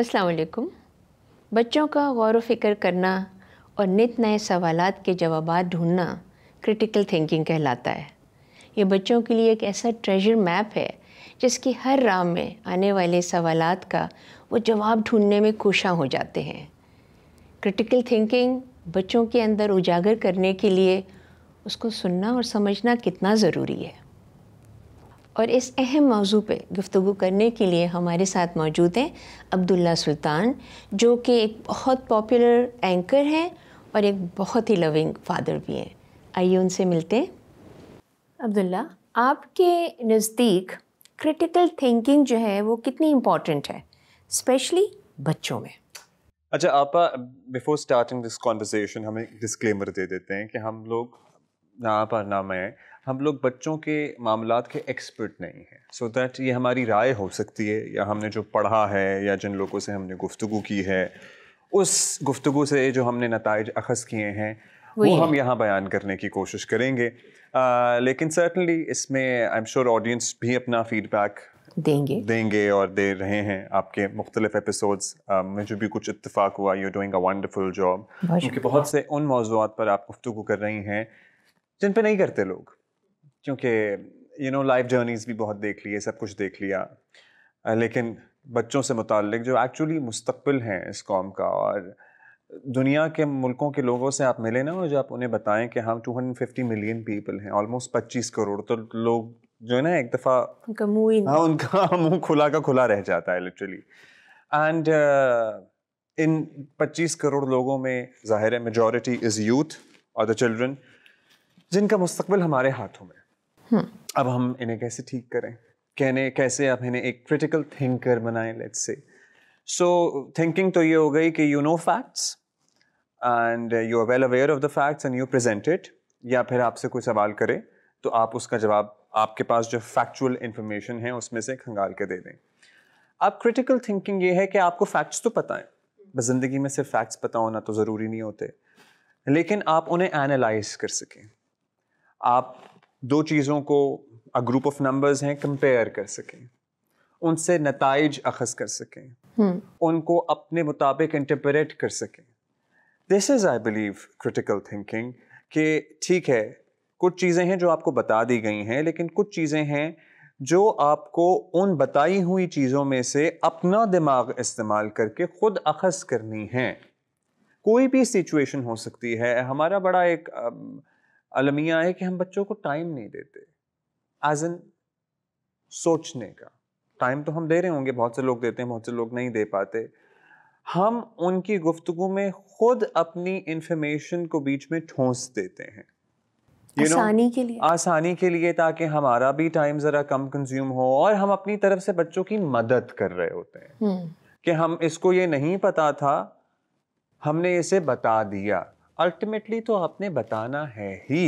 असलकुम बच्चों का गौर व करना और नित नए सवाल के जवाब ढूंढना क्रिटिकल थिंकिंग कहलाता है ये बच्चों के लिए एक ऐसा ट्रेजर मैप है जिसकी हर राम में आने वाले सवाल का वो जवाब ढूंढने में कोशा हो जाते हैं क्रिटिकल थिंकिंग बच्चों के अंदर उजागर करने के लिए उसको सुनना और समझना कितना ज़रूरी है और इस अहम मौजू पर गुफ्तु करने के लिए हमारे साथ मौजूद हैं अब्दुल्ला सुल्तान जो कि एक बहुत पॉपुलर एंकर हैं और एक बहुत ही लविंग फादर भी हैं आइए उनसे मिलते हैं अब्दुल्ला आपके नज़दीक क्रिटिकल थिंकिंग जो है वो कितनी इम्पॉर्टेंट है स्पेशली बच्चों में अच्छा आप बिफोर स्टार्टिंग दिस कॉन्वर्सेशन हमें डिस्क्लेमर दे देते हैं कि हम लोग ना मैं हम लोग बच्चों के मामला के एक्सपर्ट नहीं हैं सो दैट ये हमारी राय हो सकती है या हमने जो पढ़ा है या जिन लोगों से हमने गुफ्तु की है उस गुफ्तु से जो हमने नतज अखज़ किए हैं वो हम यहाँ बयान करने की कोशिश करेंगे आ, लेकिन सर्टनली इसमें आई एम श्योर ऑडियंस भी अपना फीडबैक देंगे देंगे और दे रहे हैं आपके मुख्तलिफ एपिसोड्स में जो भी कुछ इतफाक हुआ you doing a wonderful job क्योंकि बहुत से उन मौजूद पर आप गुफ्तु कर रही हैं जिन पर नहीं करते लोग क्योंकि यू नो लाइफ जर्नीज भी बहुत देख ली सब कुछ देख लिया लेकिन बच्चों से मुतक जो एक्चुअली मुस्तबिल हैं इस कॉम का और दुनिया के मुल्कों के लोगों से आप मिले ना और जो आप उन्हें बताएं कि हम 250 मिलियन पीपल हैं ऑलमोस्ट 25 करोड़ तो लोग जो है ना एक दफ़ा उनका मुँह ही हाँ उनका मुँह खुला का खुला रह जाता है लिटरली एंड uh, इन 25 करोड़ लोगों में जाहिर है मेजॉरिटी इज़ यूथ और द चिल्ड्रन जिनका मुस्तबिल हमारे हाथों में अब हम इन्हें कैसे ठीक करें कहने कैसे आप इन्हें एक क्रिटिकल थिंकर बनाएं लेट्स से सो थिंकिंग तो ये हो गई कि you know facts and you are well aware of the facts and you present it या फिर आपसे कोई सवाल करे तो आप उसका जवाब आपके पास जो फैक्चुअल इंफॉर्मेशन है उसमें से खंगाल के दे दें अब क्रिटिकल थिंकिंग ये है कि आपको फैक्ट्स तो पता है बस ज़िंदगी में सिर्फ फैक्ट्स पता होना तो ज़रूरी नहीं होते लेकिन आप उन्हें एनालाइज कर सकें आप दो चीज़ों को अ ग्रुप ऑफ नंबर्स हैं कंपेयर कर सकें उनसे नतज अखज़ कर सकें हम्म। उनको अपने मुताबिक इंटरप्रेट कर सकें this is I believe critical thinking कि ठीक है कुछ चीज़ें हैं जो आपको बता दी गई हैं लेकिन कुछ चीज़ें हैं जो आपको उन बताई हुई चीज़ों में से अपना दिमाग इस्तेमाल करके ख़ुद अखज़ करनी है कोई भी सिचुएशन हो सकती है हमारा बड़ा एक अलमिया है कि हम बच्चों को टाइम नहीं देते एज एन सोचने का टाइम तो हम दे रहे होंगे बहुत से लोग देते हैं बहुत से लोग नहीं दे पाते हम उनकी गुफ्तगु में खुद अपनी इंफॉर्मेशन को बीच में ठोंस देते हैं you know, आसानी के लिए आसानी के लिए ताकि हमारा भी टाइम ज़रा कम कंज्यूम हो और हम अपनी तरफ से बच्चों की मदद कर रहे होते हैं हम्म। कि हम इसको ये नहीं पता था हमने इसे बता दिया अल्टीमेटली तो आपने बताना है ही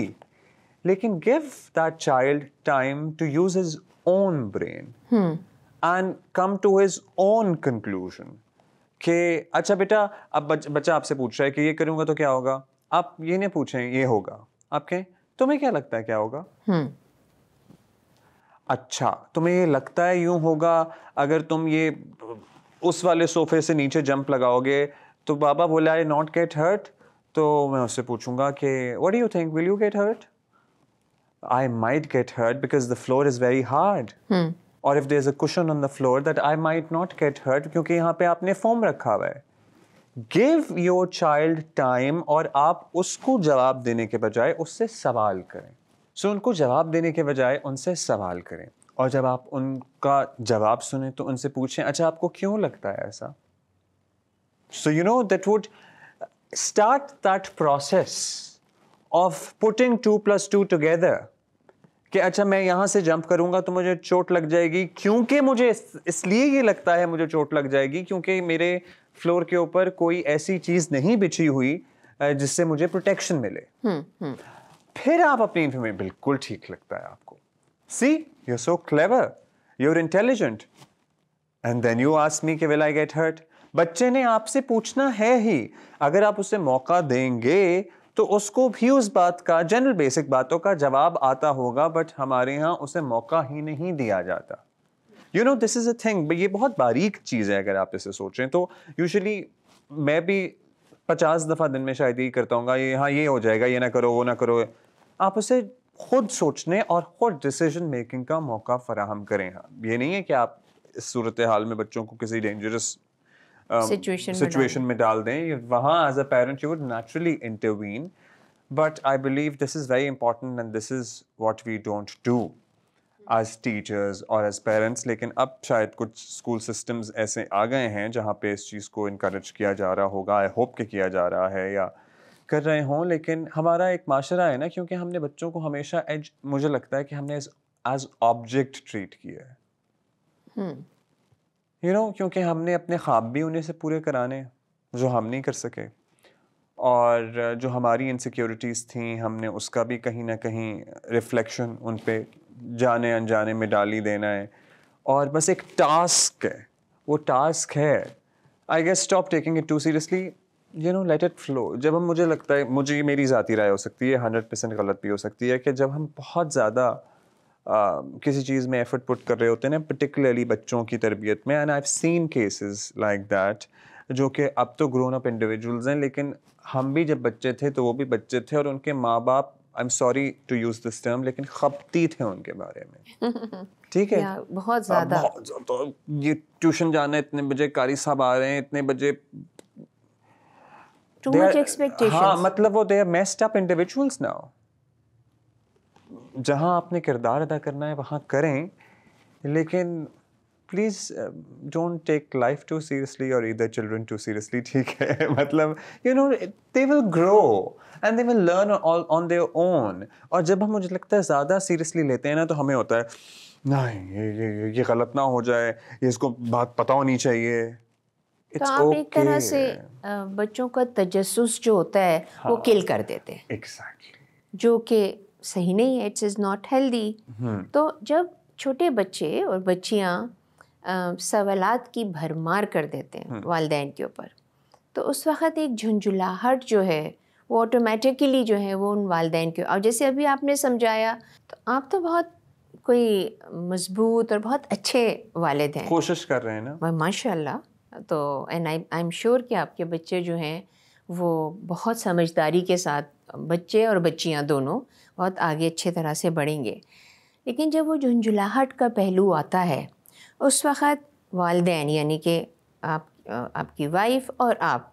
लेकिन give that child time to use his own brain and come to his own conclusion कि अच्छा बेटा अब बच, बच्चा आपसे पूछ रहा है कि ये करूंगा तो क्या होगा आप ये नहीं पूछें ये होगा आप कहें तुम्हें क्या लगता है क्या होगा hmm. अच्छा तुम्हें ये लगता है यूं होगा अगर तुम ये उस वाले सोफे से नीचे जंप लगाओगे तो बाबा बोला आई नॉट गेट हर्ट तो मैं उससे पूछूंगा कि what you think will you get hurt I might get hurt because the floor is very hard और if there is a cushion on the floor that I might not get hurt क्योंकि यहाँ पे आपने form रखा हुआ है give your child time और आप उसको जवाब देने के बजाय उससे सवाल करें सो so, उनको जवाब देने के बजाय उनसे सवाल करें और जब आप उनका जवाब सुने तो उनसे पूछें अच्छा आपको क्यों लगता है ऐसा so you know that would start that process of putting two plus two together कि अच्छा मैं यहां से जंप करूंगा तो मुझे चोट लग जाएगी क्योंकि मुझे इसलिए ये लगता है मुझे चोट लग जाएगी क्योंकि मेरे फ्लोर के ऊपर कोई ऐसी चीज़ नहीं बिछी हुई जिससे मुझे प्रोटेक्शन मिले हुँ, हम्म, हम्म। फिर आप अपनी इन्फॉर्मेशन बिल्कुल ठीक लगता है आपको see you so clever you're intelligent and then you ask me कि विल आई गेट हर्ट बच्चे ने आपसे पूछना है ही अगर आप उसे मौका देंगे तो उसको भी उस बात का जनरल बेसिक बातों का जवाब आता होगा बट हमारे यहाँ उसे मौका ही नहीं दिया जाता you know this is a thing ये बहुत बारीक चीज़ है अगर आप इसे सोचें तो यूजली मैं भी पचास दफ़ा दिन में शायद यही करता हूँ ये हाँ ये हो जाएगा ये ना करो वो ना करो आप उसे खुद सोचने और खुद डिसीजन मेकिंग का मौका फराहम करें हाँ ये नहीं है कि आप इस सूरत हाल में बच्चों को किसी डेंजरस सिचुएशन um, में डाल दें वहाँ as a parent you would naturally intervene but I believe this is very important and this is what we don't do as teachers और एज पेरेंट्स लेकिन अब शायद कुछ स्कूल सिस्टम्स ऐसे आ गए हैं जहाँ पे इस चीज़ को इनक्रेज किया जा रहा होगा आई होप के किया जा रहा है या कर रहे हों लेकिन हमारा एक माशरा है ना क्योंकि हमने बच्चों को हमेशा एज मुझे लगता है कि हमने एज ऑब्जेक्ट ट्रीट किया है hmm. You you know know, क्योंकि हमने अपने ख्वाब भी उन्हें से पूरे कराने जो हम नहीं कर सके और जो हमारी इनसिक्योरिटीज़ थी हमने उसका भी कहीं ना कहीं रिफ्लेक्शन उन पर जाने अनजाने में डाली देना है और बस एक टास्क है वो टास्क है I guess stop taking it too seriously you know let it flow जब हम मुझे लगता है मुझे मेरी ज़ाती राय हो सकती है हंड्रेड परसेंट गलत भी हो सकती है कि जब हम बहुत ज़्यादा किसी चीज़ में एफर्ट पुट कर रहे होते हैं ना पर्टिकुलरली बच्चों की तरबियत में and I seen cases like that जो कि अब तो ग्रोन अप इंडिविजुअल्स हैं लेकिन हम भी जब बच्चे थे तो वो भी बच्चे थे और उनके माँ बाप I am sorry to use this term लेकिन खपती थे उनके बारे में ठीक है बहुत ज़्यादा तो ये ट्यूशन जाना है इतने बजे कारी साहब आ रहे हैं इतने बजे Too much हाँ, expectations. हाँ मतलब वो they are messed up individuals now जहाँ आपने किरदार अदा करना है वहाँ करें लेकिन please don't take life too seriously और इधर चिल्ड्रन टू सीरियसली ठीक है मतलब you know they will grow and they will learn on their own और जब हम मुझे लगता है ज़्यादा सीरियसली लेते हैं ना तो हमें होता है नहीं ये ये ये ये गलत ना हो जाए ये इसको बात पता होनी चाहिए तो आप okay. एक तरह से uh, बच्चों का तजस जो होता है हाँ, वो किल कर देते हैं exactly. जो कि सही नहीं है it's is not healthy hmm. तो जब छोटे बच्चे और बच्चियाँ सवालत की भरमार कर देते हैं हम्म। वालदे के ऊपर तो उस वक्त एक झुंझुलाहट जो है वो ऑटोमेटिकली जो है वो उन वालदेन के और जैसे अभी आपने समझाया तो आप तो बहुत कोई मजबूत और बहुत अच्छे वालद हैं कोशिश कर रहे हैं ना माशाल्लाह तो and I I am sure कि आपके बच्चे जो हैं वो बहुत समझदारी के साथ बच्चे और बच्चियाँ दोनों बहुत आगे अच्छे तरह से बढ़ेंगे लेकिन जब वो झुंझुलाहट का पहलू आता है उस वक़्त वालदे यानी कि आप आपकी वाइफ और आप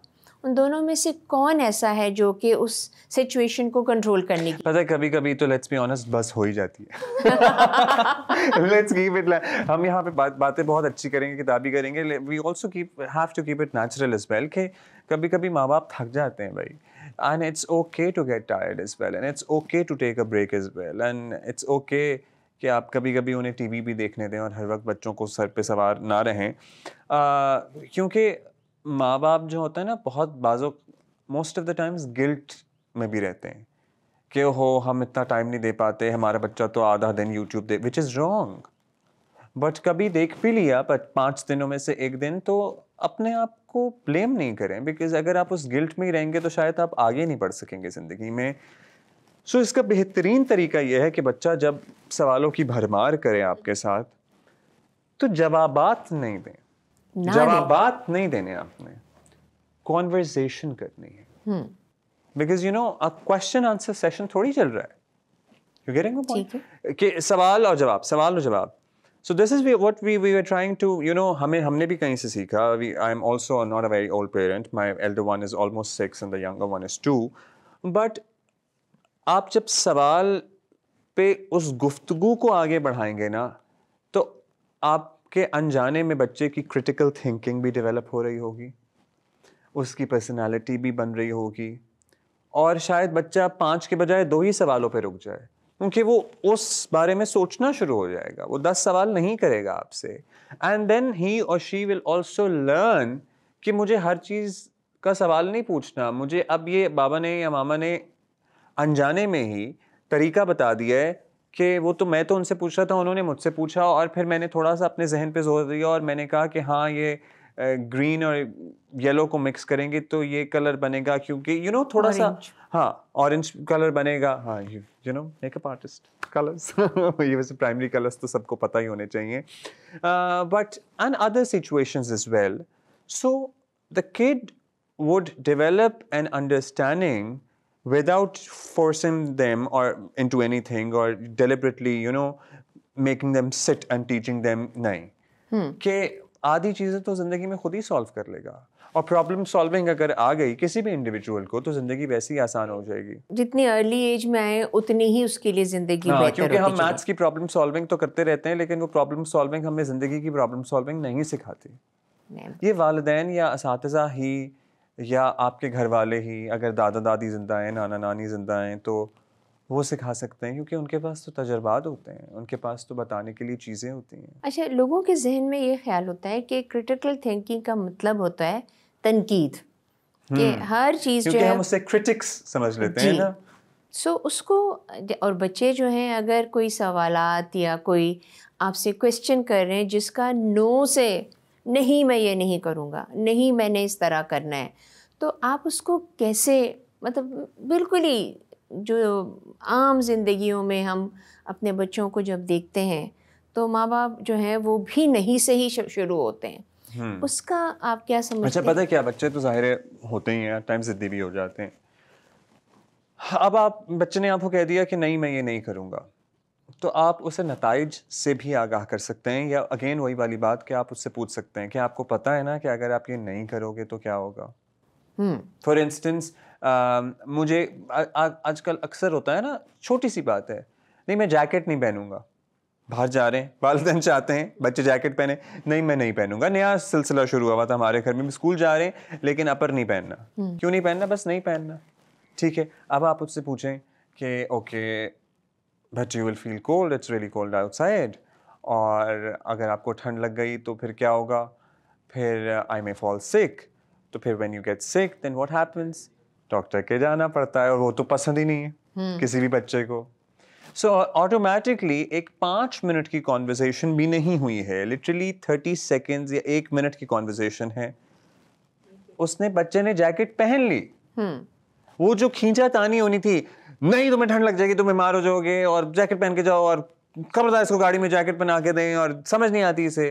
उन दोनों में से कौन ऐसा है जो कि उस सिचुएशन को कंट्रोल करने की पता है कभी कभी तो लेट्स बी ऑनेस्ट बस हो ही जाती है लेट्स कीप इट हम यहाँ पे बात बातें बहुत अच्छी करेंगे किताबी करेंगे we also keep have to keep it natural is well के कभी कभी माँ बाप थक जाते हैं भाई and it's okay to get tired as well and it's okay to take a break as well and it's okay कि आप कभी कभी उन्हें टीवी भी देखने दें और हर वक्त बच्चों को सर पे सवार ना रहें क्योंकि माँ बाप जो होता है ना बहुत बाज़ो most of the times guilt में भी रहते हैं कि हो हम इतना टाइम नहीं दे पाते हमारा बच्चा तो आधा दिन यूट्यूब दे विच इज़ रॉन्ग बट कभी देख भी लिया बट पाँच दिनों में से एक दिन तो अपने आप को ब्लेम नहीं करें बिकॉज अगर आप उस गिल्ट में ही रहेंगे तो शायद आप आगे नहीं बढ़ सकेंगे ज़िंदगी में सो so, इसका बेहतरीन तरीका यह है कि बच्चा जब सवालों की भरमार करे आपके साथ तो जवाबात नहीं दें जवाब नहीं देने आपने कॉन्वर्जेशन करनी है because you know a question answer session थोड़ी चल रहा है कि सवाल और जवाब सवाल और जवाब so this is what we we are trying to you know हमें हमने भी कहीं से सीखा we I am also not a very old parent my elder one is almost six and the younger one is two but आप जब सवाल पे उस गुफ्तगु को आगे बढ़ाएंगे ना तो आपके अनजाने में बच्चे की क्रिटिकल थिंकिंग भी डेवलप हो रही होगी उसकी पर्सनैलिटी भी बन रही होगी और शायद बच्चा पाँच के बजाय दो ही सवालों पर रुक जाए क्योंकि वो उस बारे में सोचना शुरू हो जाएगा वो दस सवाल नहीं करेगा आपसे एंड देन ही और शी विल ऑल्सो लर्न कि मुझे हर चीज़ का सवाल नहीं पूछना मुझे अब ये बाबा ने या मामा ने अनजाने में ही तरीका बता दिया है कि वो तो मैं तो उनसे पूछ रहा था उन्होंने मुझसे पूछा और फिर मैंने थोड़ा सा अपने जहन पे जोर दिया और मैंने कहा कि हाँ ये ग्रीन और येलो को मिक्स करेंगे तो ये कलर बनेगा क्योंकि यू नो थोड़ा सा हाँ ऑरेंज कलर बनेगा हाँ you know makeup artist colours ये वैसे प्राइमरी कलर्स तो सबको पता ही होने चाहिए but an other situation is well so the kid would develop an understanding without forcing them और इन टू एनी थिंग और deliberately you know making them sit and teaching them नहीं hmm. के आधी चीज़ें तो ज़िंदगी में खुद ही सॉल्व कर लेगा और प्रॉब्लम सॉल्विंग अगर आ गई किसी भी इंडिविजुअल को तो ज़िंदगी वैसी ही आसान हो जाएगी जितनी अर्ली एज में आए उतनी ही उसके लिए ज़िंदगी हाँ, क्योंकि हम मैथ्स की प्रॉब्लम सॉल्विंग तो करते रहते हैं लेकिन वो प्रॉब्लम सॉल्विंग हमें ज़िंदगी की प्रॉब्लम सॉल्विंग नहीं सिखाती ये वालदेन या इस ही या आपके घर वाले ही अगर दादा दादी ज़िंदा हैं नाना नानी ज़िंदा हैं तो वो सिखा सकते हैं क्योंकि उनके पास तो तजर्बात होते हैं उनके पास तो बताने के लिए चीज़ें होती हैं अच्छा लोगों के जहन में ये ख्याल होता है कि क्रिटिकल थिंकिंग का मतलब होता है तनकीद कि हम्म, हर चीज़ जो है हम उसे क्रिटिक्स समझ लेते हैं ना सो उसको और बच्चे जो हैं अगर कोई सवाल या कोई आपसे क्वेश्चन कर रहे हैं जिसका नो से नहीं मैं ये नहीं करूँगा नहीं मैंने इस तरह करना है तो आप उसको कैसे मतलब बिल्कुल ही जो आम जिंदगियों में हम अपने बच्चों को जब देखते हैं तो माँ बाप जो है वो भी नहीं से ही शुरू होते हैं हम्म। उसका आप क्या समझते अच्छा पता है क्या बच्चे तो जाहिर होते ही हैं टाइम जिद्दी भी हो जाते हैं अब आप बच्चे ने आपको कह दिया कि नहीं मैं ये नहीं करूँगा तो आप उसे नतज से भी आगाह कर सकते हैं या अगेन वही वाली बात कि आप उससे पूछ सकते हैं कि आपको पता है ना कि अगर आप ये नहीं करोगे तो क्या होगा फॉर हम्म। इंस्टेंस आ, मुझे आ, आ, आजकल अक्सर होता है ना छोटी सी बात है नहीं मैं जैकेट नहीं पहनूंगा बाहर जा रहे हैं वालदन चाहते हैं बच्चे जैकेट पहने नहीं मैं नहीं पहनूंगा नया सिलसिला शुरू हुआ था हमारे घर में भी स्कूल जा रहे हैं लेकिन अपर नहीं पहनना हम्म। क्यों नहीं पहनना बस नहीं पहनना ठीक है अब आप उससे पूछें कि okay but you will feel cold it's really cold outside और अगर आपको ठंड लग गई तो फिर क्या होगा फिर आई मे फॉल सिक तो फिर when you get sick then what happens doctor के जाना पड़ता है और वो तो पसंद ही नहीं है हम्म। किसी भी बच्चे को सो so, ऑटोमेटिकली एक पाँच मिनट की कॉन्वर्जेसन भी नहीं हुई है लिटरली थर्टी सेकेंड्स या एक मिनट की कॉन्वर्जेसन है उसने बच्चे ने जैकेट पहन ली हम्म। वो जो खींचा तानी होनी थी नहीं तुम्हें ठंड लग जाएगी तुम बीमार हो जाओगे और जैकेट पहन के जाओ और खबरदार इसको गाड़ी में जैकेट पहना के दें और समझ नहीं आती इसे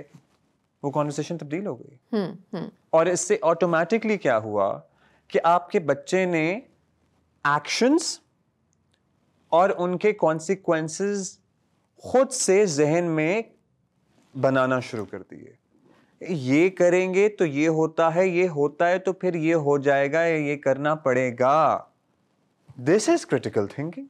वो कॉन्वर्सेशन तब्दील हो गई हम्म, और इससे ऑटोमेटिकली क्या हुआ कि आपके बच्चे ने एक्शंस और उनके कॉन्सिक्वेंसेस खुद से जहन में बनाना शुरू कर दिए ये करेंगे तो ये होता है ये होता है तो फिर ये हो जाएगा या ये करना पड़ेगा this is critical thinking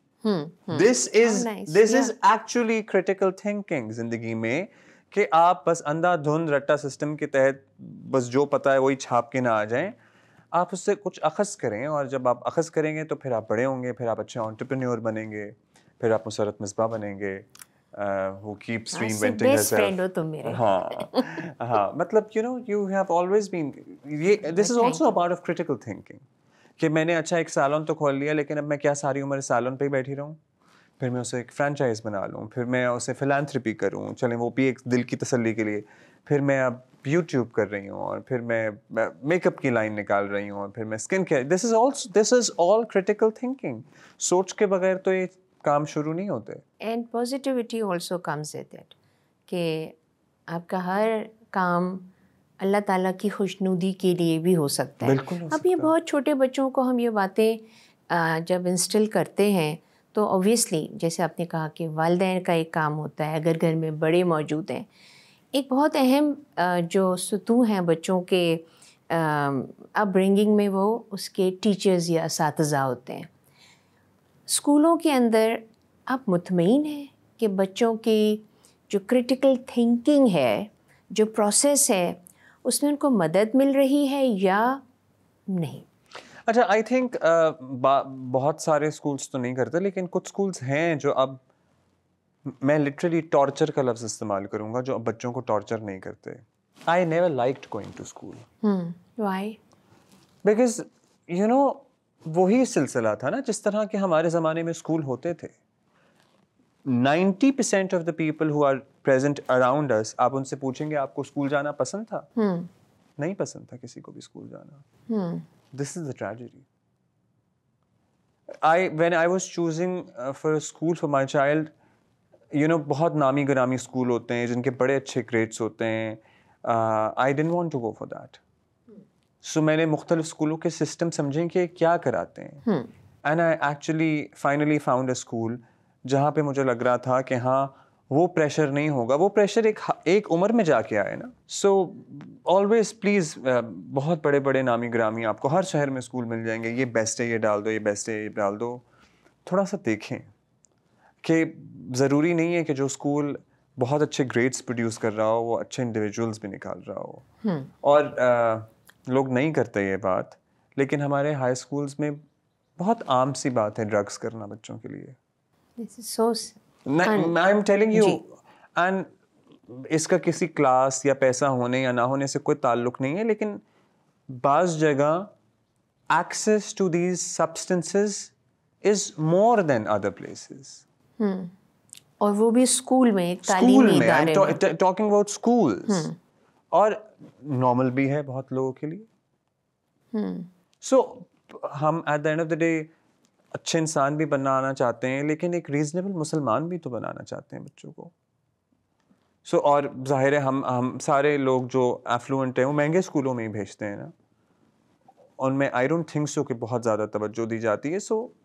this is this is actually critical thinking जिंदगी में कि आप बस अंधाधुंध रट्टा सिस्टम के तहत बस जो पता है वही छाप के ना आ जाएं आप उससे कुछ अखज़ करें और जब आप अखज़ करेंगे तो फिर आप बड़े होंगे फिर आप अच्छे ऑन्टरप्रन्योर बनेंगे फिर आप मुसरत मिसबा बनेंगे हाँ, हाँ, हाँ मतलब you know you have always been ये this is also about of critical thinking कि मैंने अच्छा एक सालन तो खोल लिया लेकिन अब मैं क्या सारी उम्र सालन पे ही बैठी रहूँ फिर मैं उसे एक फ्रेंचाइज बना लूँ फिर मैं उसे फिलानथ्रपी करूँ चलें वो भी एक दिल की तसल्ली के लिए फिर मैं अब यूट्यूब कर रही हूँ और फिर मैं मेकअप की लाइन निकाल रही हूँ और फिर मैं skin care this is all this is all critical thinking सोच के बगैर तो ये काम शुरू नहीं होते and positivity also comes with that कि आपका हर काम अल्लाह ताला की खुशनुदी के लिए भी हो सकता है बिल्कुल अब ये बहुत छोटे बच्चों को हम ये बातें जब इंस्टॉल करते हैं तो ऑब्वियसली जैसे आपने कहा कि वालदे का एक काम होता है अगर घर में बड़े मौजूद हैं एक बहुत अहम जो सतू हैं बच्चों के अपब्रिंगिंग में वो उसके टीचर्स या इस होते हैं स्कूलों के अंदर आप मुतमिन हैं कि बच्चों की जो क्रिटिकल थिंकिंग है जो प्रोसेस है उसमें उनको मदद मिल रही है या नहीं अच्छा आई थिंक uh, बहुत सारे स्कूल्स तो नहीं करते लेकिन कुछ स्कूल्स हैं जो अब मैं लिटरली टॉर्चर का लफ्ज़ इस्तेमाल करूंगा जो बच्चों को टॉर्चर नहीं करते I never like going to school because you know वही सिलसिला था ना जिस तरह के हमारे ज़माने में स्कूल होते थे 90% percent of the people who are present around us आप उनसे पूछेंगे आपको स्कूल जाना पसंद था hmm. नहीं पसंद था किसी को भी स्कूल जाना this is the tragedy I when I was choosing for school for my child you know बहुत नामी ग्रामी स्कूल होते हैं जिनके बड़े अच्छे ग्रेड्स होते हैं I didn't want to go for that so मैंने मुख्तलिफ स्कूलों के सिस्टम समझें कि क्या कराते हैं and I actually finally found a school जहाँ पे मुझे लग रहा था कि हाँ वो प्रेशर नहीं होगा वो प्रेशर एक एक उम्र में जाके आए ना सो ऑलवेज प्लीज़ बहुत बड़े बड़े नामी ग्रामी आपको हर शहर में स्कूल मिल जाएंगे ये बेस्ट है ये डाल दो ये बेस्ट है ये डाल दो थोड़ा सा देखें कि ज़रूरी नहीं है कि जो स्कूल बहुत अच्छे ग्रेड्स प्रोड्यूस कर रहा हो वो अच्छे इंडिविजुअल्स भी निकाल रहा हो हम्म। और आ, लोग नहीं करते ये बात लेकिन हमारे हाई स्कूल्स में बहुत आम सी बात है ड्रग्स करना बच्चों के लिए I am telling you and इसका किसी क्लास या पैसा होने या ना होने से कोई ताल्लुक नहीं है लेकिन बाज जगह access to these substances is more than other places और वो भी स्कूल में एक स्कूल में टॉकिंग अबाउट स्कूल और नॉर्मल भी है बहुत लोगों के लिए सो हम्म। so, हम at the end of the day अच्छे इंसान भी बनाना चाहते हैं लेकिन एक रीजनेबल मुसलमान भी तो बनाना चाहते हैं बच्चों को सो so, और जाहिर है हम हम सारे लोग जो एफ्लुएंट हैं वो महंगे स्कूलों में ही भेजते हैं ना उनमें आई डोंट थिंक सो कि बहुत ज़्यादा तवज्जो दी जाती है सो so,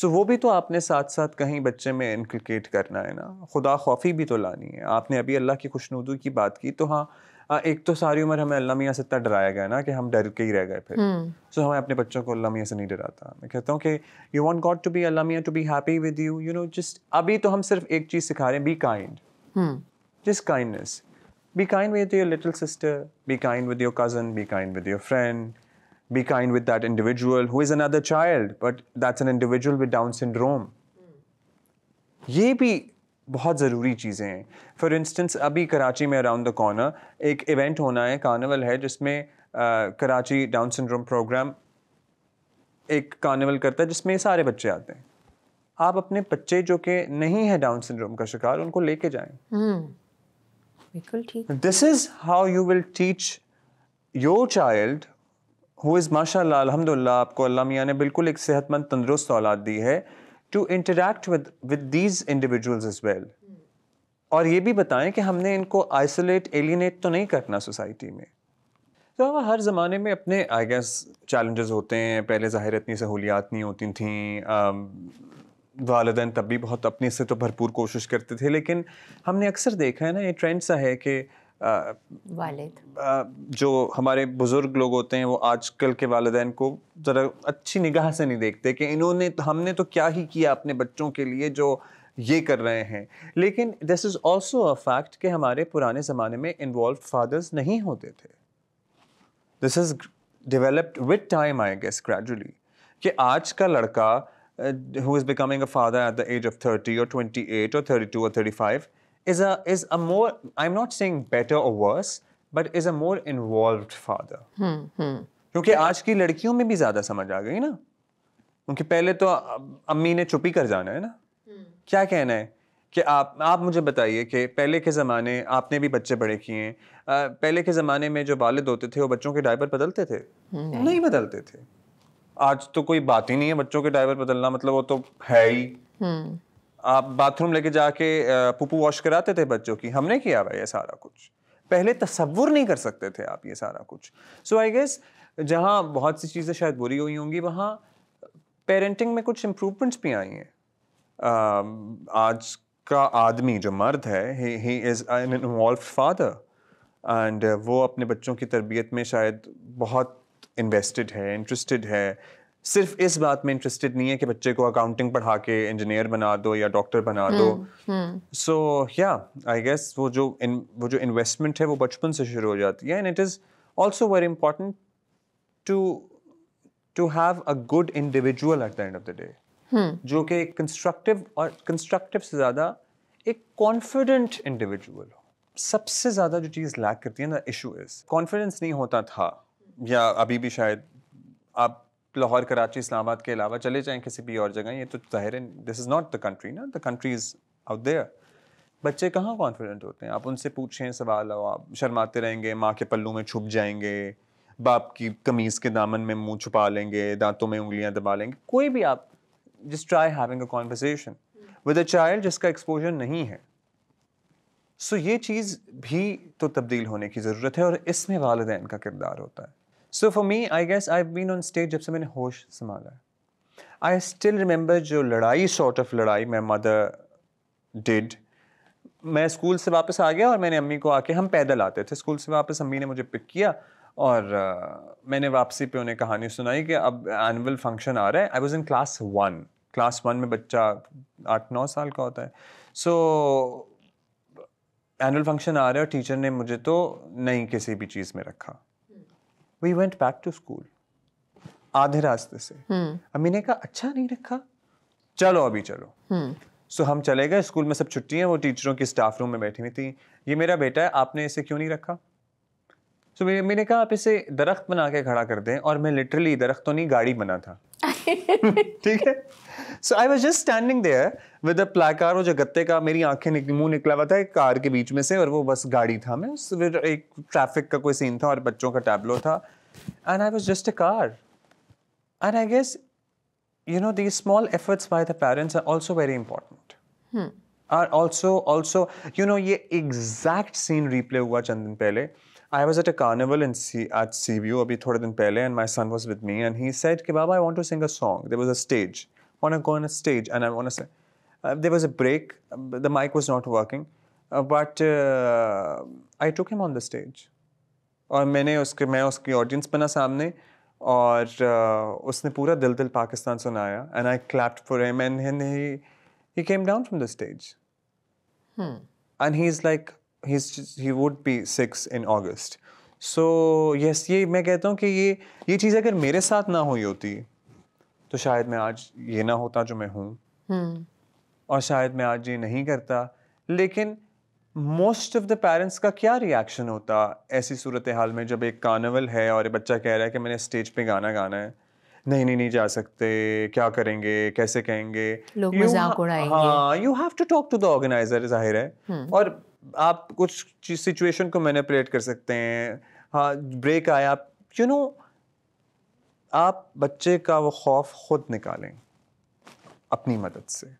सो वो भी तो आपने साथ साथ कहीं बच्चे में इनकलकेट करना है ना खुदा खौफी भी तो लानी है आपने अभी अल्लाह की खुशनुदू की बात की तो हाँ एक तो सारी उम्र हमें अल्लाह मियाँ से इतना डराया गया ना कि हम डर के ही रह गए फिर सो हम्म। so, हमें अपने बच्चों को अल्लाह मियाँ से नहीं डराता मैं कहता हूँ कि you want God to be Allah मियाँ to be happy with you you know just अभी तो हम सिर्फ एक चीज़ सिखा रहे हैं be kind just kindness be kind with your little sister be kind with your cousin be kind with your friend be kind with that individual who is another child, but that's an individual with Down syndrome. ये भी बहुत ज़रूरी चीज़ें हैं for instance अभी कराची में around the corner एक event होना है कार्निवल है जिसमें कराची डाउन सिंड्रोम प्रोग्राम एक कार्निवल करता है जिसमें सारे बच्चे आते हैं आप अपने बच्चे जो कि नहीं है डाउन सिंड्रोम का शिकार उनको लेके जाएं हम्म। बिल्कुल ठीक this is how you will teach your child who is माशा अलहमदिल्ला आपको अल्लाह मियाँ ने बिल्कुल एक सेहतमंद तंदरुस्त औलाद दी है to interact with with these individuals is well और ये भी बताएं कि हमने इनको आइसोलेट एलिनेट तो नहीं करना सोसाइटी में तो हर ज़माने में अपने आई गेस चैलेंजेस होते हैं पहले ज़ाहिर इतनी सहूलियात नहीं होती थी वालदे तब भी बहुत अपने से तो भरपूर कोशिश करते थे लेकिन हमने अक्सर देखा है ना ये ट्रेंड सा है कि वालिद जो हमारे बुज़ुर्ग लोग होते हैं वो आजकल के वालदेन को ज़रा अच्छी निगाह से नहीं देखते कि इन्होंने हमने तो क्या ही किया अपने बच्चों के लिए जो ये कर रहे हैं लेकिन this is also a fact कि हमारे पुराने ज़माने में इन्वॉल्व फादर्स नहीं होते थे this is developed with time I guess gradually कि आज का लड़का who is becoming a father at the age of thirty और ट्वेंटी एट और थर्टी टू और thirty five is a is a more I'm not saying better or worse, but is a more involved father. Hmm, hmm. क्योंकि आज की लड़कियों में भी ज्यादा समझ आ गई ना उनके पहले तो अम्मी ने चुपी कर जाना है ना hmm. क्या कहना है कि आप आप मुझे बताइए कि पहले के ज़माने आपने भी बच्चे बड़े किए हैं पहले के ज़माने में जो वालद होते थे वो बच्चों के डाइपर बदलते थे नहीं।, नहीं बदलते थे आज तो कोई बात ही नहीं है बच्चों के डाइपर बदलना मतलब वो तो है ही आप बाथरूम लेके जाके पुपू वॉश कराते थे बच्चों की हमने किया हुआ ये सारा कुछ पहले तस्वुर नहीं कर सकते थे आप ये सारा कुछ सो आई गेस जहाँ बहुत सी चीज़ें शायद बुरी हुई होंगी वहाँ पेरेंटिंग में कुछ इम्प्रूवमेंट्स भी आई हैं आज का आदमी जो मर्द है he is an involve father एंड वो अपने बच्चों की तरबियत में शायद बहुत इन्वेस्टेड है इंटरेस्टेड है सिर्फ इस बात में इंटरेस्टेड नहीं है कि बच्चे को अकाउंटिंग पढ़ा के इंजीनियर बना दो या डॉक्टर बना हम्म, दो सो या आई गेस वो जो इन वो जो इन्वेस्टमेंट है वो बचपन से शुरू हो जाती है and it is also very important to to have a good individual at the end of the day जो कि एक कंस्ट्रक्टिव और कंस्ट्रक्टिव से ज़्यादा एक कॉन्फिडेंट इंडिविजुअल हो सबसे ज़्यादा जो चीज़ लैक करती है ना इशू इज़ कॉन्फिडेंस नहीं होता था या अभी भी शायद आप लाहौर कराची इस्लामाबाद के अलावा चले जाएँ किसी भी और जगह ये तो ज़ाहिर है this is not the country ना the country is out there बच्चे कहाँ कॉन्फिडेंट होते हैं आप उनसे पूछें सवाल आओ आप शर्माते रहेंगे माँ के पल्लू में छुप जाएंगे बाप की कमीज़ के दामन में मुंह छुपा लेंगे दांतों में उंगलियां दबा लेंगे कोई भी आप just try having a conversation with a child जिसका एक्सपोजर नहीं है सो so, ये चीज़ भी तो तब्दील होने की ज़रूरत है और इसमें वालदेन का किरदार होता है so for me I guess I been on stage जब से मैंने होश संभाला आई स्टिल रिमेंबर जो लड़ाई सॉर्ट ऑफ लड़ाई मैं मदर डिड मैं स्कूल से वापस आ गया और मैंने अम्मी को आके हम पैदल आते थे स्कूल से वापस अम्मी ने मुझे पिक किया और uh, मैंने वापसी पे उन्हें कहानी सुनाई कि अब एनुअल फंक्शन आ रहा है I was in class one class one में बच्चा आठ नौ साल का होता है सो एनुअल फंक्शन आ रहा है और टीचर ने मुझे तो नहीं किसी भी चीज़ में रखा we went back to school आधे रास्ते से अम्मी ने कहा अच्छा नहीं रखा चलो अभी चलो सो हम्म। हम चले गए स्कूल में सब छुट्टी है वो टीचरों की स्टाफ रूम में बैठी हुई थी ये मेरा बेटा है आपने इसे क्यों नहीं रखा सो मैंने मेरी अम्मी ने कहा आप इसे दरख्त बना के खड़ा कर दें और मैं लिटरली दरख्त तो नहीं गाड़ी बना था ठीक है so I was just standing there with a placard वो जो गत्ते का मेरी आंखें निक, मुंह निकला हुआ था एक कार के बीच में से और वो बस गाड़ी था मैं उस फिर एक ट्रैफिक का कोई सीन था और बच्चों का टैबलो था and I was just a car and I guess you know the small efforts by the parents are also very important are also also you know ये एग्जैक्ट सीन रिप्ले हुआ चंद दिन पहले I was at a carnival in C- at Seaview abhi thode din and my son was with me, and he said, "Ki Baba, I want to sing a song." There was a stage. Want to go on a stage, and I want to sing. Uh, there was a break. Uh, the mic was not working, uh, but uh, I took him on the stage. और मैंने उसके मैं उसकी audience बना सामने और uh, उसने पूरा दिल दिल पाकिस्तान सुनाया and I clapped for him and he he came down from the stage and he is like he's just, he would be six in August. So yes ये मैं कहता हूँ कि ये ये चीज़ अगर मेरे साथ ना हुई होती तो शायद मैं आज ये ना होता जो मैं हूँ hmm. और शायद मैं आज ये नहीं करता लेकिन मोस्ट ऑफ द पेरेंट्स का क्या रिएक्शन होता ऐसी सूरत हाल में जब एक कार्निवल है और बच्चा कह रहा है कि मैंने स्टेज पे गाना गाना है नहीं नहीं नहीं जा सकते क्या करेंगे कैसे कहेंगे लोग मजाक उड़ाएंगे हाँ you have to talk to the organiser जाहिर है hmm. और आप कुछ सिचुएशन को मैनिपुलेट कर सकते हैं हाँ ब्रेक आए आप यू नो आप बच्चे का वो खौफ खुद निकालें अपनी मदद से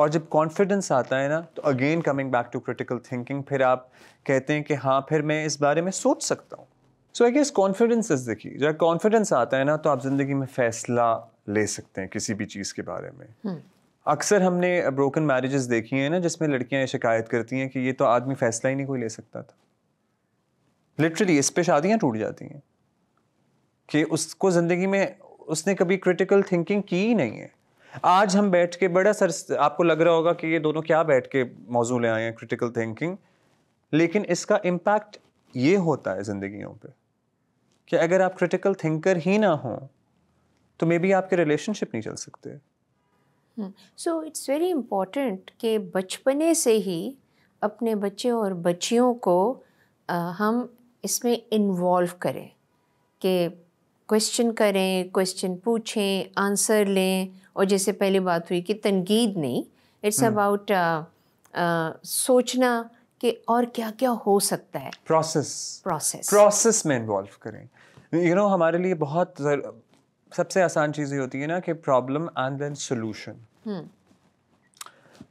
और जब कॉन्फिडेंस आता है ना तो again coming back to critical thinking फिर आप कहते हैं कि हाँ फिर मैं इस बारे में सोच सकता हूँ so I guess confidence is देखिए जब कॉन्फिडेंस आता है ना तो आप ज़िंदगी में फैसला ले सकते हैं किसी भी चीज़ के बारे में hmm. अक्सर हमने ब्रोकन मैरिजेस देखी हैं ना जिसमें लड़कियां शिकायत करती हैं कि ये तो आदमी फैसला ही नहीं कोई ले सकता था लिटरली इस पर शादियां टूट जाती हैं कि उसको ज़िंदगी में उसने कभी क्रिटिकल थिंकिंग की ही नहीं है आज हम बैठ के बड़ा सर आपको लग रहा होगा कि ये दोनों क्या बैठ के मौजू ले आए हैं क्रिटिकल थिंकिंग लेकिन इसका इम्पैक्ट ये होता है ज़िंदगी पे कि अगर आप क्रिटिकल थिंकर ही ना हों तो मे बी आपके रिलेशनशिप नहीं चल सकते सो इट्स वेरी इम्पॉर्टेंट कि बचपने से ही अपने बच्चे और बच्चियों को आ, हम इसमें इन्वॉल्व करें कि क्वेश्चन करें क्वेश्चन पूछें आंसर लें और जैसे पहले बात हुई कि तनकीद नहीं इट्स हम्म। अबाउट सोचना कि और क्या क्या हो सकता है प्रोसेस प्रोसेस प्रोसेस में इन्वॉल्व करें यू you नो know, हमारे लिए बहुत सबसे आसान चीज़ ये होती है ना कि problem and then solution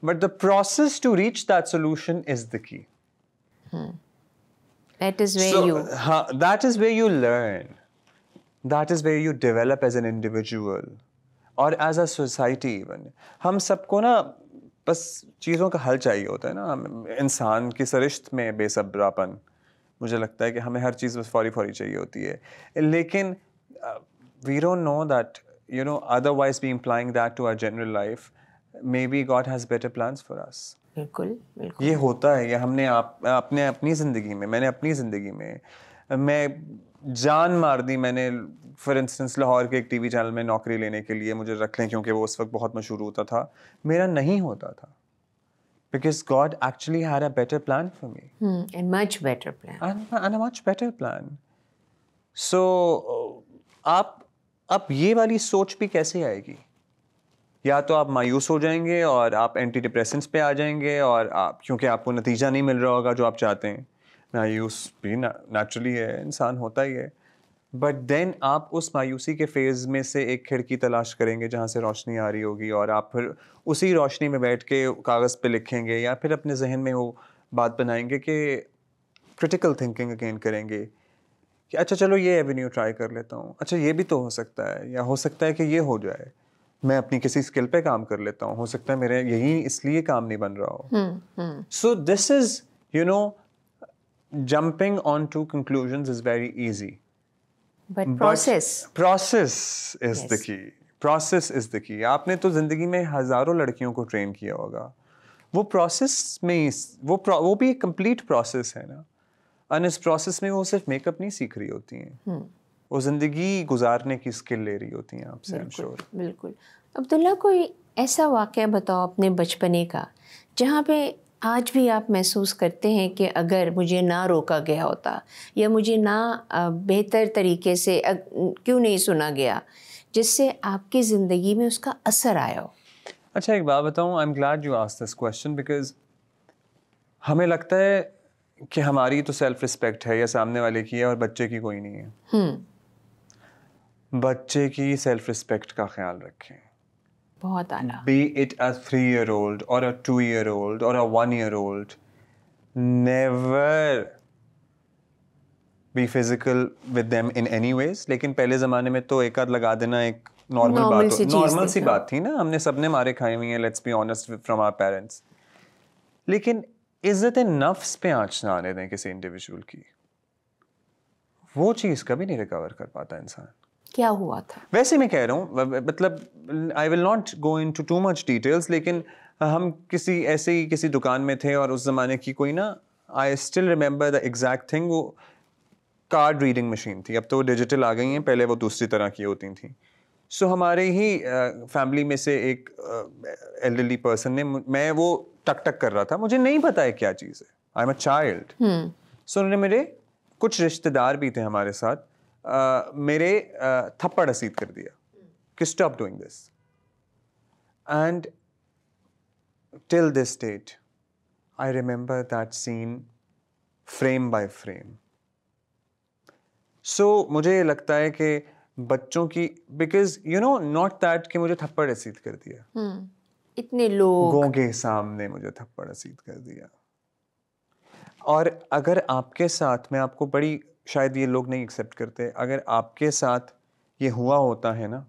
but the process to reach that solution is the key that is way you learn that is way you develop as an individual और एज अ सोसाइटी इवन हम सबको ना बस चीज़ों का हल चाहिए होता है ना इंसान की सरिश्त में बेसब्रापन मुझे लगता है कि हमें हर चीज़ बस फौरी फौरी चाहिए होती है लेकिन we don't know that, you know, otherwise be implying that to our general life. Maybe God has better plans for us. बिल्कुल बिल्कुल ये होता है ये हमने आप अपने अपनी ज़िंदगी में मैंने अपनी ज़िंदगी में मैं जान मार दी मैंने फॉर इंस्टेंस लाहौर के एक टीवी चैनल में नौकरी लेने के लिए मुझे रख लें क्योंकि वो उस वक्त बहुत मशहूर होता था मेरा नहीं होता था because God actually had a better plan for me. Hmm, and much better plan. And, and a much better plan. So, आप अब ये वाली सोच भी कैसे आएगी या तो आप मायूस हो जाएंगे और आप एंटी डिप्रेसेंट्स पे आ जाएंगे और आप क्योंकि आपको नतीजा नहीं मिल रहा होगा जो आप चाहते हैं मायूस भी नेचुरली है इंसान होता ही है बट देन आप उस मायूसी के फेज़ में से एक खिड़की तलाश करेंगे जहाँ से रोशनी आ रही होगी और आप फिर उसी रोशनी में बैठ के कागज़ पे लिखेंगे या फिर अपने जहन में वो बात बनाएंगे कि क्रिटिकल थिंकिंग अगेन करेंगे कि अच्छा चलो ये एवेन्यू ट्राई कर लेता हूँ अच्छा ये भी तो हो सकता है या हो सकता है कि ये हो जाए मैं अपनी किसी स्किल पे काम कर लेता हूँ हो सकता है मेरे यही इसलिए काम नहीं बन रहा हो so this is you know jumping on to conclusion is very easy process process is the key process is the key आपने तो जिंदगी में हजारों लड़कियों को ट्रेन किया होगा वो प्रोसेस में वो वो भी एक कंप्लीट प्रोसेस है ना एंड इस प्रोसेस में वो सिर्फ मेकअप नहीं सीख रही होती हैं हम्म। वो ज़िंदगी गुजारने की स्किल ले रही होती हैं आपसे बिल्कुल अब्दुल्ला कोई ऐसा वाक़ बताओ अपने बचपने का जहाँ पे आज भी आप महसूस करते हैं कि अगर मुझे ना रोका गया होता या मुझे ना बेहतर तरीके से क्यों नहीं सुना गया जिससे आपकी ज़िंदगी में उसका असर आया हो अच्छा एक बात बताऊँ I am glad you ask this question because हमें लगता है कि हमारी तो सेल्फ रिस्पेक्ट है या सामने वाले की है और बच्चे की कोई नहीं है हम्म। बच्चे की सेल्फ रिस्पेक्ट का ख्याल रखें बहुत आला be it a three year old और अ टू ईयर ओल्ड और a one year old never be physical with them in any ways लेकिन पहले ज़माने में तो एक आध लगा देना एक नॉर्मल बात नॉर्मल सी बात थी ना हमने सबने मारे खाए हुए हैं let's be honest from our parents लेकिन इज्जत नफ्स पे आँच ना आने दें किसी इंडिविजुअल की वो चीज़ कभी नहीं रिकवर कर पाता इंसान क्या हुआ था वैसे मैं कह रहा हूँ मतलब I will not go into too much details लेकिन हम किसी ऐसे ही किसी दुकान में थे और उस ज़माने की कोई ना I still remember the exact thing वो कार्ड रीडिंग मशीन थी अब तो वो डिजिटल आ गई हैं पहले वो दूसरी तरह की होती थी सो so, हमारे ही फैमिली में से एक एल्डरली पर्सन ने मैं वो टक टक कर रहा था मुझे नहीं पता है क्या चीज़ है I am a child so उन्होंने मेरे कुछ रिश्तेदार भी थे हमारे साथ मेरे थप्पड़ रसीद कर दिया कि stop doing this and till this date I remember that scene frame by frame so मुझे लगता है कि बच्चों की because you know not that कि मुझे थप्पड़ रसीद कर दिया hmm. इतने लोगों के सामने मुझे थप्पड़ रसीद कर दिया और अगर आपके साथ में आपको बड़ी शायद ये लोग नहीं एक्सेप्ट करते अगर आपके साथ ये हुआ होता है ना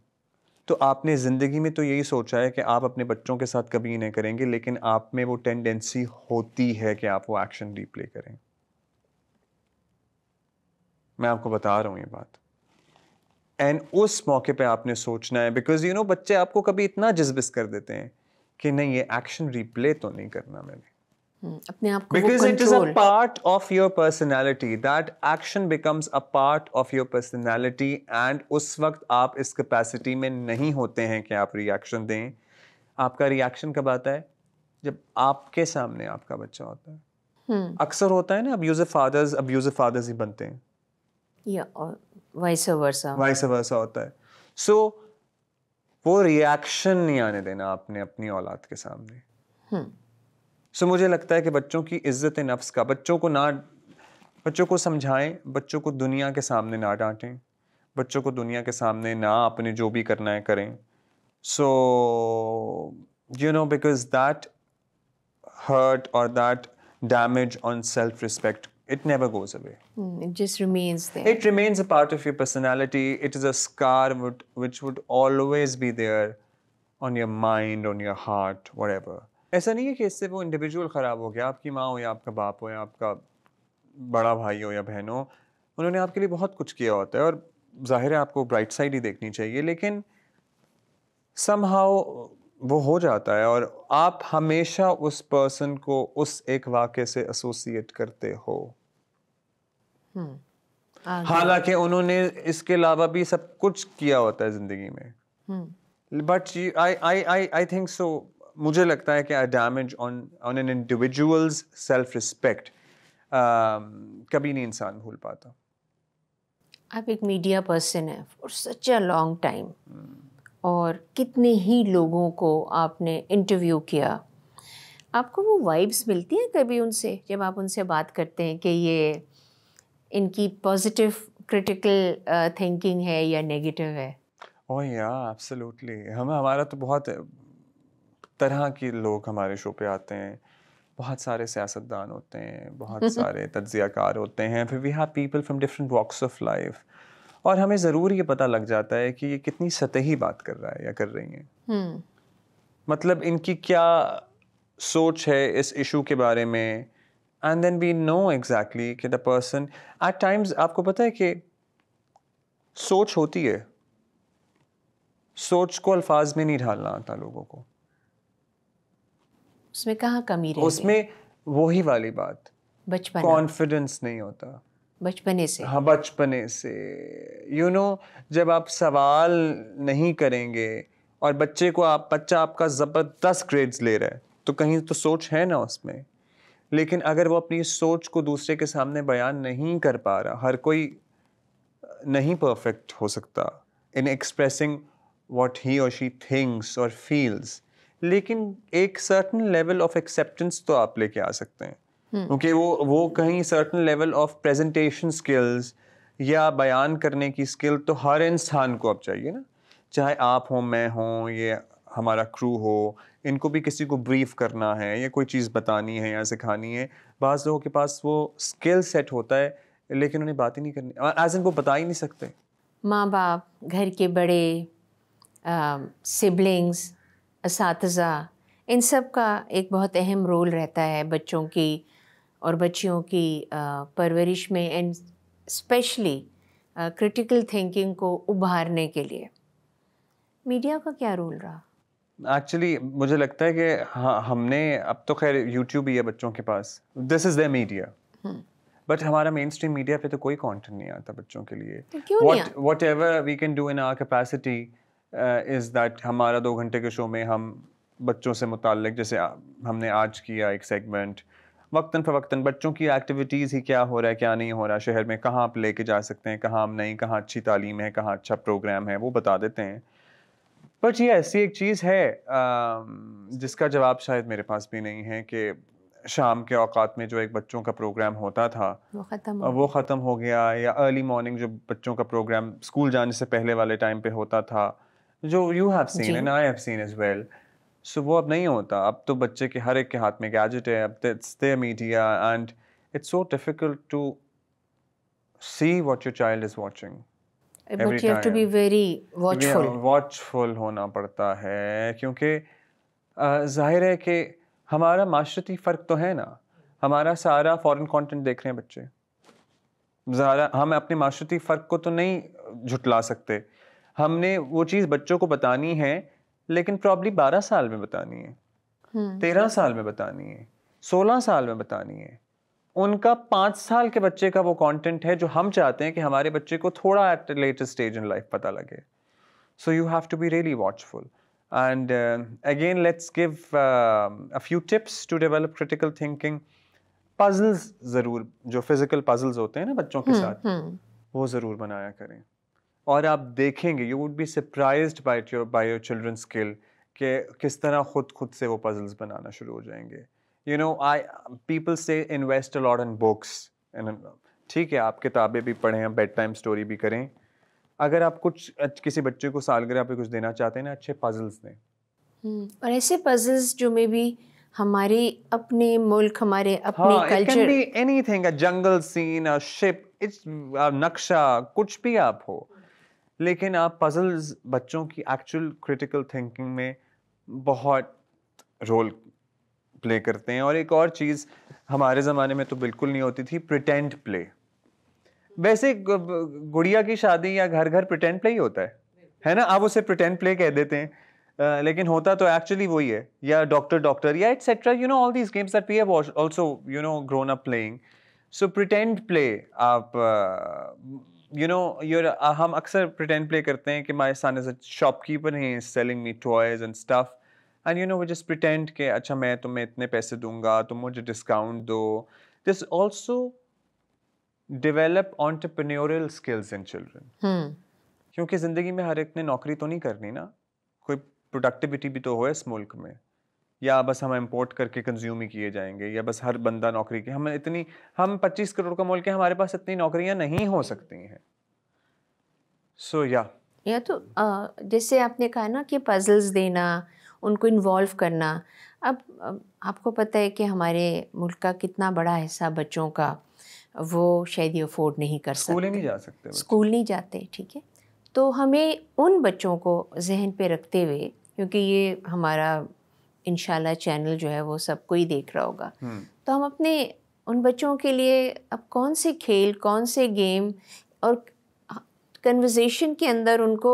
तो आपने ज़िंदगी में तो यही सोचा है कि आप अपने बच्चों के साथ कभी नहीं करेंगे लेकिन आप में वो टेंडेंसी होती है कि आप वो एक्शन रिप्ले करें मैं आपको बता रहा हूँ ये बात एंड उस मौके पे आपने सोचना है बिकॉज यू नो बच्चे आपको कभी इतना जज्बिस कर देते हैं कि नहीं ये एक्शन रिप्ले तो नहीं करना मैंने हम्म, अपने आप को because it is a part of your personality that action becomes a part of your personality and उस वक्त आप इस कैपेसिटी में नहीं होते हैं कि आप रिएक्शन दें आपका रिएक्शन कब आता है जब आपके सामने आपका बच्चा होता है हम्म। अक्सर होता है ना अब्यूजिव फादर्स अब्यूजिव फादर्स ही बनते हैं या और वाइस वर्सा वाइस वर्सा होता है सो so, वो रिएक्शन नहीं आने देना आपने अपनी औलाद के सामने सो हम्म। so, मुझे लगता है कि बच्चों की इज्जत नफ्स का बच्चों को ना बच्चों को समझाएं बच्चों को दुनिया के सामने ना डांटें बच्चों को दुनिया के सामने ना अपने जो भी करना है करें so you know because that hurt और that damage on self respect It never goes away. Mm, it just remains there. It remains a part of your personality. It is a scar would, which would always be there on your mind, on your heart, whatever. ऐसा नहीं है कि इससे वो individual ख़राब हो गया आपकी माँ हो या आपका बाप हो या आपका बड़ा भाई हो या बहन हो उन्होंने आपके लिए बहुत कुछ किया होता है और जाहिर है आपको ब्राइट साइड ही देखनी चाहिए लेकिन सम वो हो जाता है और आप हमेशा उस पर्सन को उस एक वाक्य से एसोसिएट करते हो हम्म। हालांकि उन्होंने इसके अलावा भी सब कुछ किया होता है ज़िंदगी में but I I I I think सो मुझे लगता है कि I damage on on an individual's self respect कभी नहीं इंसान भूल पाता आप एक मीडिया पर्सन है for such a long time और कितने ही लोगों को आपने इंटरव्यू किया आपको वो वाइब्स मिलती हैं कभी उनसे जब आप उनसे बात करते हैं कि ये इनकी पॉजिटिव क्रिटिकल थिंकिंग है या नेगेटिव है ओह या एब्सोल्युटली हमें हमारा तो बहुत तरह के लोग हमारे शो पे आते हैं बहुत सारे सियासतदान होते हैं बहुत सारे तजियाकार होते हैं फिर we have people from different walks of life और हमें ज़रूर ये पता लग जाता है कि ये कितनी सतही बात कर रहा है या कर रही हैं हम्म। मतलब इनकी क्या सोच है इस इशू के बारे में and then we know exactly कि द पर्सन एट टाइम्स आपको पता है कि सोच होती है सोच को अल्फाज में नहीं ढालना आता लोगों को उसमें कहाँ कमी रही उसमें वही वाली बात बचपन कॉन्फिडेंस नहीं होता बचपने से हाँ बचपने से यू you नो know, जब आप सवाल नहीं करेंगे और बच्चे को आप बच्चा आपका ज़बरदस्त ग्रेड्स ले रहा है तो कहीं तो सोच है ना उसमें लेकिन अगर वो अपनी सोच को दूसरे के सामने बयान नहीं कर पा रहा हर कोई नहीं परफेक्ट हो सकता इन एक्सप्रेसिंग वॉट ही और शी थिंग्स और फील्स लेकिन एक सर्टन लेवल ऑफ एक्सेप्टेंस तो आप लेके आ सकते हैं हम्म। क्योंकि hmm. वो वो कहीं certain level of presentation skills या बयान करने की स्किल तो हर इंसान को अब चाहिए ना चाहे आप हो मैं हो ये हमारा क्रू हो इनको भी किसी को ब्रीफ करना है या कोई चीज़ बतानी है या सिखानी है बाज़ लोगों के पास वो स्किल सेट होता है लेकिन उन्हें बात ही नहीं करनी एज इन वो बता ही नहीं सकते माँ बाप घर के बड़े सिबलिंग्स इस इन सब का एक बहुत अहम रोल रहता है बच्चों की और बच्चियों की परवरिश में एंड स्पेशली क्रिटिकल थिंकिंग को उभारने के लिए मीडिया का क्या रोल रहा एक्चुअली मुझे लगता है कि हाँ हमने अब तो खैर यूट्यूब ही है बच्चों के पास this is the media but हमारा मेन स्ट्रीम मीडिया पे तो कोई कॉन्टेंट नहीं आता बच्चों के लिए whatever we can do in our capacity is that हमारा दो घंटे के शो में हम बच्चों से मुतक जैसे हमने आज किया एक सेगमेंट वक्ता फ़वक्ता बच्चों की एक्टिविटीज़ ही क्या हो रहा है क्या नहीं हो रहा है शहर में कहाँ आप लेके जा सकते हैं कहाँ हम नहीं कहाँ अच्छी तालीम है कहाँ अच्छा प्रोग्राम है वो बता देते हैं बट ये ऐसी एक चीज़ है जिसका जवाब शायद मेरे पास भी नहीं है कि शाम के औकात में जो एक बच्चों का प्रोग्राम होता था वो ख़त्म वो ख़त्म हो गया या अर्ली मॉर्निंग जो बच्चों का प्रोग्राम स्कूल जाने से पहले वाले टाइम पे होता था जो you have seen and I have seen as well so वो अब नहीं होता अब तो बच्चे के हर एक के हाथ में गैजेट है अब the media and it's so difficult to see what your child is watching watchful होना पड़ता है क्योंकि जाहिर है कि हमारा माशरती फ़र्क तो है ना हमारा सारा फॉरेन कंटेंट देख रहे हैं बच्चे ज़ारा हम अपने माशरती फ़र्क को तो नहीं झुटला सकते हमने वो चीज़ बच्चों को बतानी है लेकिन प्रॉब्ली बारह साल में बतानी है हम्म। तेरह साल में बतानी है सोलह साल में बतानी है उनका पाँच साल के बच्चे का वो कंटेंट है जो हम चाहते हैं कि हमारे बच्चे को थोड़ा at latest stage in life पता लगे so you have to be really watchful and again let's give a few tips to develop critical thinking puzzles ज़रूर जो फिज़िकल पजल्स होते हैं ना बच्चों के हम्म, साथ हम्म। वो ज़रूर बनाया करें और आप देखेंगे you would be surprise by your by your children skill के किस तरह ख़ुद खुद से वो पजल्स बनाना शुरू हो जाएंगे यू नो आई पीपल से इन्वेस्ट लॉट इन बुक्स ठीक है आप किताबें भी पढ़ें बेड टाइम स्टोरी भी करें अगर आप कुछ किसी बच्चे को सालगिरह पे कुछ देना चाहते हैं ना अच्छे पजल्स दें हम्म, और ऐसे पजल्स जो मे भी हमारे अपने मुल्क हमारे अपने culture anything jungle scene ship it's नक्शा कुछ भी आप हो लेकिन आप पजल्स बच्चों की एक्चुअल क्रिटिकल थिंकिंग में बहुत रोल प्ले करते हैं और एक और चीज़ हमारे ज़माने में तो बिल्कुल नहीं होती थी प्रिटेंट प्ले वैसे गुड़िया की शादी या घर घर प्रिटेंट प्ले ही होता है है ना आप उसे प्रिटेंट प्ले कह देते हैं लेकिन होता तो एक्चुअली वही है या डॉक्टर डॉक्टर या etcetera you know all these games that we have also you know grown up playing so pretend play आप यू नो योर हम अक्सर प्रिटेंट प्ले करते हैं कि my son is a shopkeeper he selling me toys and stuff and you know वो just pretend के अच्छा मैं तुम्हें इतने पैसे दूंगा तुम मुझे डिस्काउंट दो this also develop entrepreneurial skills in children क्योंकि ज़िंदगी में हर एक ने नौकरी तो नहीं करनी ना कोई प्रोडक्टिविटी भी तो हो इस मुल्क में या बस हम इम्पोर्ट करके कंज्यूम ही किए जाएंगे या बस हर बंदा नौकरी के हम इतनी हम 25 करोड़ का मुल्क है हमारे पास इतनी नौकरियां नहीं हो सकती हैं सो so, या yeah. या तो आ, जैसे आपने कहा ना कि पजल्स देना उनको इन्वॉल्व करना अब आपको पता है कि हमारे मुल्क का कितना बड़ा हिस्सा बच्चों का वो शायद ये अफोर्ड नहीं कर सकते नहीं जा सकते स्कूल नहीं जाते ठीक है तो हमें उन बच्चों को जहन पे रखते हुए क्योंकि ये हमारा इन चैनल जो है वो सबको ही देख रहा होगा हम्म। तो हम अपने उन बच्चों के लिए अब कौन से खेल कौन से गेम और कन्वर्जेशन हाँ, के अंदर उनको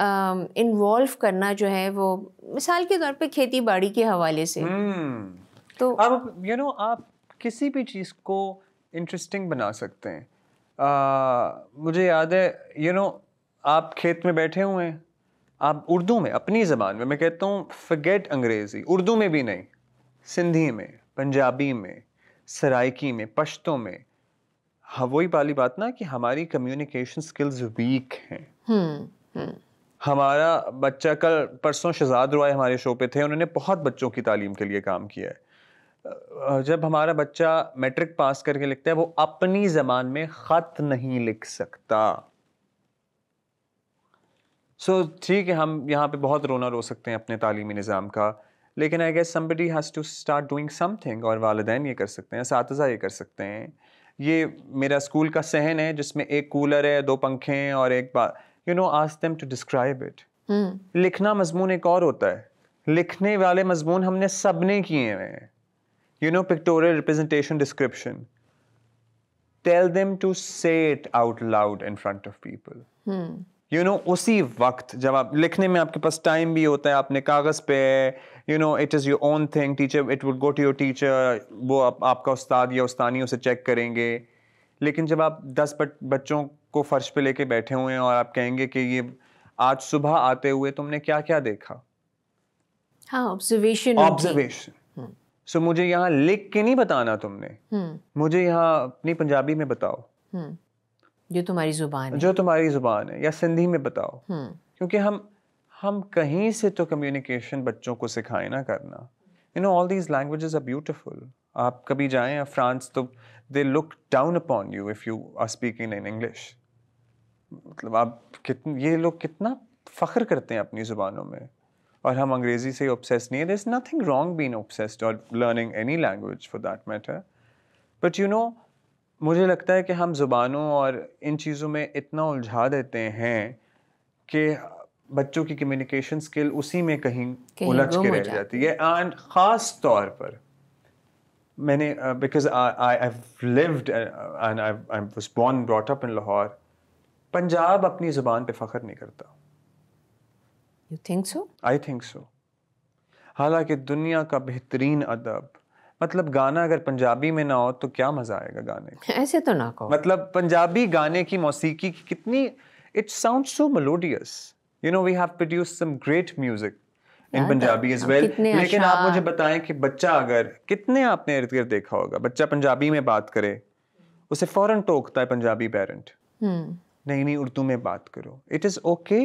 इन्वॉल्व करना जो है वो मिसाल के तौर पे खेती बाड़ी के हवाले से hmm. तो अब यू नो आप किसी भी चीज़ को इंटरेस्टिंग बना सकते हैं मुझे याद है यू you नो know, आप खेत में बैठे हुए हैं आप उर्दू में अपनी ज़बान में मैं कहता हूँ फगेट अंग्रेज़ी उर्दू में भी नहीं सिंधी में पंजाबी में सराइकी में पश्तों में हाँ वही वाली बात ना कि हमारी कम्युनिकेशन स्किल्स वीक हैं हम्म, हम्म। हमारा बच्चा कल परसों शहजाद रॉय हमारे शो पे थे उन्होंने बहुत बच्चों की तालीम के लिए काम किया है जब हमारा बच्चा मैट्रिक पास करके लिखता है वो अपनी जबान में ख़त नहीं लिख सकता सो so, ठीक है हम यहाँ पे बहुत रोना रो सकते हैं अपने तालीमी निज़ाम का लेकिन I guess somebody has to start doing something और वालदेन ये कर सकते हैं इस ये कर सकते हैं ये मेरा स्कूल का सहन है जिसमें एक कूलर है दो पंखे हैं और एक बा यू नो आज देम टू डिस्क्राइब इट लिखना मजमून एक और होता है लिखने वाले मजमून हमने सबने किए हुए हैं you know pictorial representation description tell them to say it out loud in front of people you know उसी वक्त जब आप लिखने में आपके पास टाइम भी होता है आपने कागज़ पे है you know it is your own thing teacher it would go to your teacher वो आप, आपका उस्ताद या उस्तानी उसे चेक करेंगे लेकिन जब आप दस बच्चों को फर्श पे लेके बैठे हुए हैं और आप कहेंगे कि ये आज सुबह आते हुए तुमने क्या क्या देखा हाँ ऑब्जर्वेशन ऑब्जर्वेशन सो मुझे यहाँ लिख के नहीं बताना तुमने hmm. मुझे यहाँ अपनी पंजाबी में बताओ hmm. जो तुम्हारी जुबान है जो तुम्हारी जुबान है या सिंधी में बताओ hmm. क्योंकि हम हम कहीं से तो कम्युनिकेशन बच्चों को सिखाए ना करना you know all these languages are beautiful आप कभी जाएं या फ्रांस तो they look down upon you if you are speaking in English मतलब आप कितन ये लोग कितना फ़ख्र करते हैं अपनी ज़ुबानों में और हम अंग्रेज़ी से ऑब्सेस नहीं है there is nothing wrong been obsessed और learning any language for that matter but you know मुझे लगता है कि हम ज़ुबानों और इन चीज़ों में इतना उलझा देते हैं कि बच्चों की कम्युनिकेशन स्किल उसी में कहीं उलझ के रह जाती है एंड ख़ास तौर पर मैंने because I I lived and I I was born brought up in Lahore Punjab अपनी जुबान पे फ़ख्र नहीं करता you think so I think so हालांकि दुनिया का बेहतरीन अदब मतलब गाना अगर पंजाबी में ना हो तो क्या मज़ा आएगा गाने का ऐसे तो ना कहो मतलब पंजाबी गाने की मौसीकी की कितनी it's sound so melodious you know we have produce some great music in Punjabi is well लेकिन आप मुझे बताएं कि बच्चा अगर कितने आपने इर्द गिर्द देखा होगा बच्चा पंजाबी में बात करे उसे फौरन टोकता है पंजाबी पेरेंट हम्म। नहीं नहीं उर्दू में बात करो इट इज ओके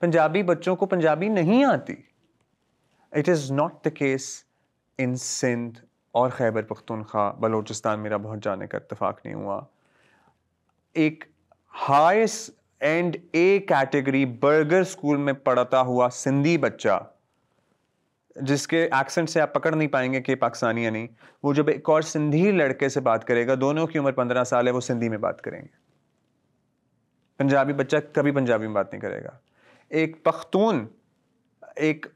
पंजाबी बच्चों को पंजाबी नहीं आती it is not the case in Sindh और खैबर पख्तूनख्वा बलोचिस्तान मेरा बहुत जाने का इतफाक नहीं हुआ एक हाइस्ट and A category burger school में पढ़ता हुआ सिंधी बच्चा जिसके एक्सेंट से आप पकड़ नहीं पाएंगे कि पाकिस्तानी या नहीं वो जब एक और सिंधी लड़के से बात करेगा दोनों की उम्र पंद्रह साल है वो सिंधी में बात करेंगे पंजाबी बच्चा कभी पंजाबी में बात नहीं करेगा एक पख्तून एक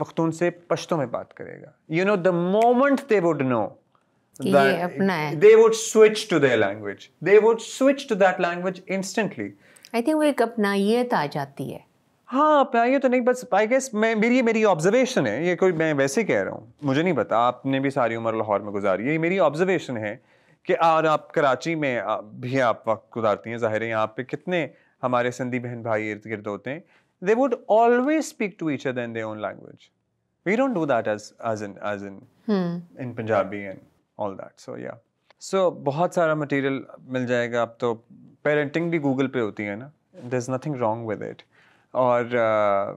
पख्तून से पश्तों में बात करेगा you know the moment they would no they would switch to their language they would switch to that language instantly I think वो एक अपनाइत आ जाती है हाँ अपनाइए तो नहीं बस आई गेस मैं मेरी ये मेरी ऑब्जर्वेशन है ये कोई मैं वैसे कह रहा हूँ मुझे नहीं पता आपने भी सारी उम्र लाहौर में गुजारी है ये मेरी ऑब्जर्वेशन है कि और आप कराची में भी आप वक्त गुजारती हैं ज़ाहिर है यहाँ पे कितने हमारे सिंधी बहन भाई इर्द गिर्द होते हैं they would always speak to each other in they own language we don't do that as as in as in in Punjabi and all that so या सो बहुत सारा मटेरियल मिल जाएगा अब तो पेरेंटिंग भी गूगल पे होती है ना there is nothing wrong with it और uh,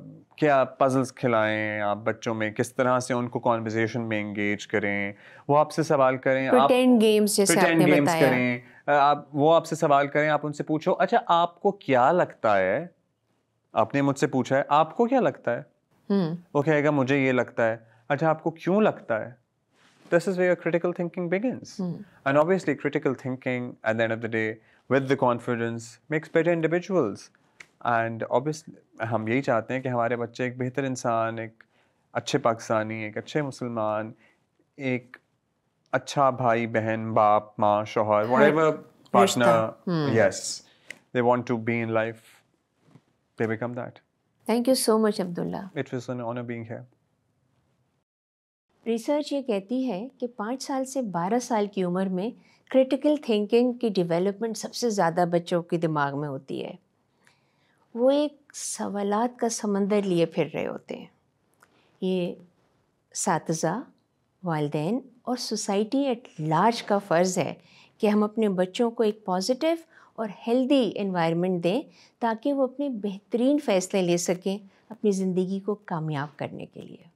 क्या आप पजल्स खिलाएं आप बच्चों में किस तरह से उनको कॉन्वर्जेसन में इंगेज करें वो आपसे सवाल करें आप गेम्स आपने गेम्स करें आप वो आपसे सवाल करें आप उनसे पूछो अच्छा आपको क्या लगता है आपने मुझसे पूछा है आपको क्या लगता है हुँ. हम्म। वो कहेगा मुझे ये लगता है अच्छा आपको क्यों लगता है this is where critical thinking begin and obviously critical thinking at the end of the day with the confidence makes better individuals and obviously हम यही चाहते हैं कि हमारे बच्चे एक बेहतर इंसान एक अच्छे पाकिस्तानी एक अच्छे मुसलमान एक अच्छा भाई बहन बाप माँ शोहर whatever partner hmm. yes they want to be in life they become that thank you so much Abdullah it was an honor being here research ये कहती है कि पाँच साल से बारह साल की उम्र में क्रिटिकल थिंकिंग की डेवलपमेंट सबसे ज़्यादा बच्चों के दिमाग में होती है वो एक सवालत का समंदर लिए फिर रहे होते हैं ये सातजा वालदेन और सोसाइटी एट लार्ज का फ़र्ज़ है कि हम अपने बच्चों को एक पॉजिटिव और हेल्दी इन्वायरमेंट दें ताकि वो अपने बेहतरीन फ़ैसले ले सकें अपनी ज़िंदगी को कामयाब करने के लिए